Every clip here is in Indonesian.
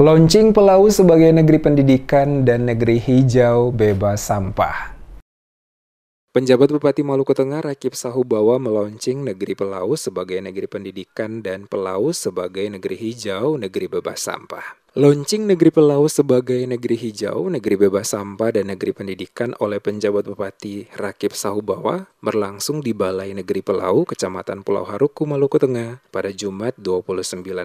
Launching Pelau sebagai negeri pendidikan dan negeri hijau bebas sampah. Penjabat Bupati Maluku Tengah Rakib Sahubawa meluncing negeri Pelau sebagai negeri pendidikan dan Pelau sebagai negeri hijau, negeri bebas sampah. Launching negeri Pelau sebagai negeri hijau, negeri bebas sampah, dan negeri pendidikan oleh penjabat Bupati Rakib Sahubawa berlangsung di Balai Negeri Pelau, Kecamatan Pulau Haruku, Maluku Tengah pada Jumat 29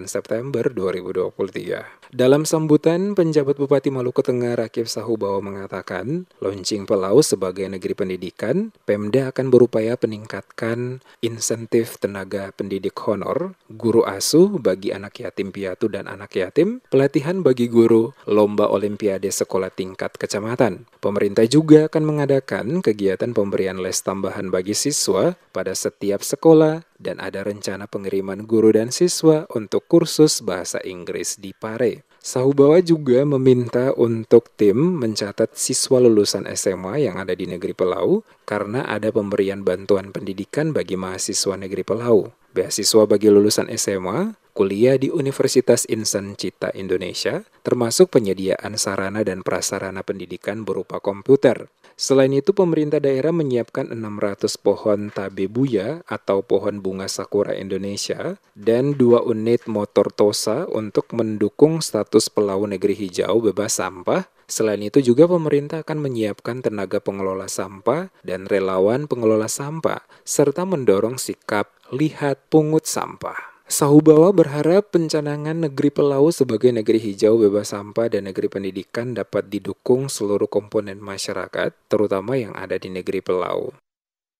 September 2023. Dalam sambutan, penjabat Bupati Maluku Tengah Rakib Sahubawa mengatakan, launching Pelau sebagai negeri pendidikan, Pemda akan berupaya peningkatkan insentif tenaga pendidik honor, guru asuh bagi anak yatim piatu dan anak yatim, pelatih pelatihan bagi guru lomba olimpiade sekolah tingkat kecamatan. Pemerintah juga akan mengadakan kegiatan pemberian les tambahan bagi siswa pada setiap sekolah dan ada rencana pengiriman guru dan siswa untuk kursus bahasa Inggris di Pare. Sahubawa juga meminta untuk tim mencatat siswa lulusan SMA yang ada di negeri Pelau karena ada pemberian bantuan pendidikan bagi mahasiswa negeri Pelau. Beasiswa bagi lulusan SMA kuliah di Universitas Insan Cita Indonesia, termasuk penyediaan sarana dan prasarana pendidikan berupa komputer. Selain itu, pemerintah daerah menyiapkan 600 pohon tabebuya atau pohon bunga sakura Indonesia dan dua unit motor tosa untuk mendukung status pelau negeri hijau bebas sampah. Selain itu juga pemerintah akan menyiapkan tenaga pengelola sampah dan relawan pengelola sampah serta mendorong sikap lihat pungut sampah. Sahubawa berharap pencanangan negeri Pelau sebagai negeri hijau bebas sampah dan negeri pendidikan dapat didukung seluruh komponen masyarakat, terutama yang ada di negeri Pelau.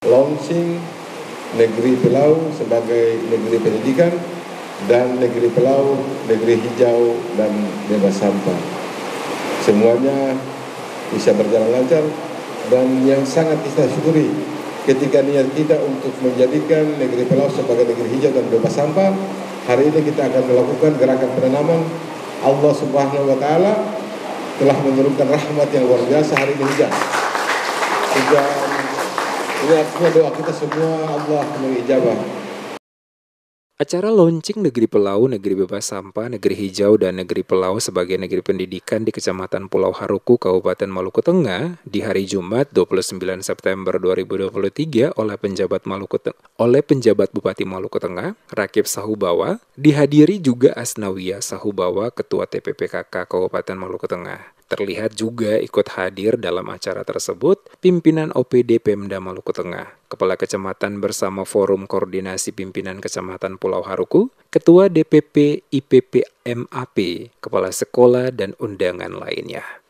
Launching negeri Pelau sebagai negeri pendidikan dan negeri Pelau, negeri hijau dan bebas sampah. Semuanya bisa berjalan lancar dan yang sangat kita syukuri ketika niat kita untuk menjadikan negeri Pelau sebagai negeri hijau dan bebas sampah, hari ini kita akan melakukan gerakan penanaman. Allah Subhanahu wa taala telah menurunkan rahmat yang luar biasa hari ini hujan. Hujan ini doa kita semua Allah mengijabah. Acara launching Negeri Pelau, Negeri Bebas Sampah, Negeri Hijau, dan Negeri Pelau sebagai negeri pendidikan di Kecamatan Pulau Haruku, Kabupaten Maluku Tengah di hari Jumat 29 September 2023 oleh penjabat Maluku Teng oleh penjabat Bupati Maluku Tengah, Rakib Sahubawa, dihadiri juga Asnawiyah Sahubawa, Ketua TPPKK Kabupaten Maluku Tengah terlihat juga ikut hadir dalam acara tersebut pimpinan OPD Pemda Maluku Tengah, Kepala Kecamatan bersama Forum Koordinasi Pimpinan Kecamatan Pulau Haruku, Ketua DPP IPP MAP, Kepala Sekolah dan undangan lainnya.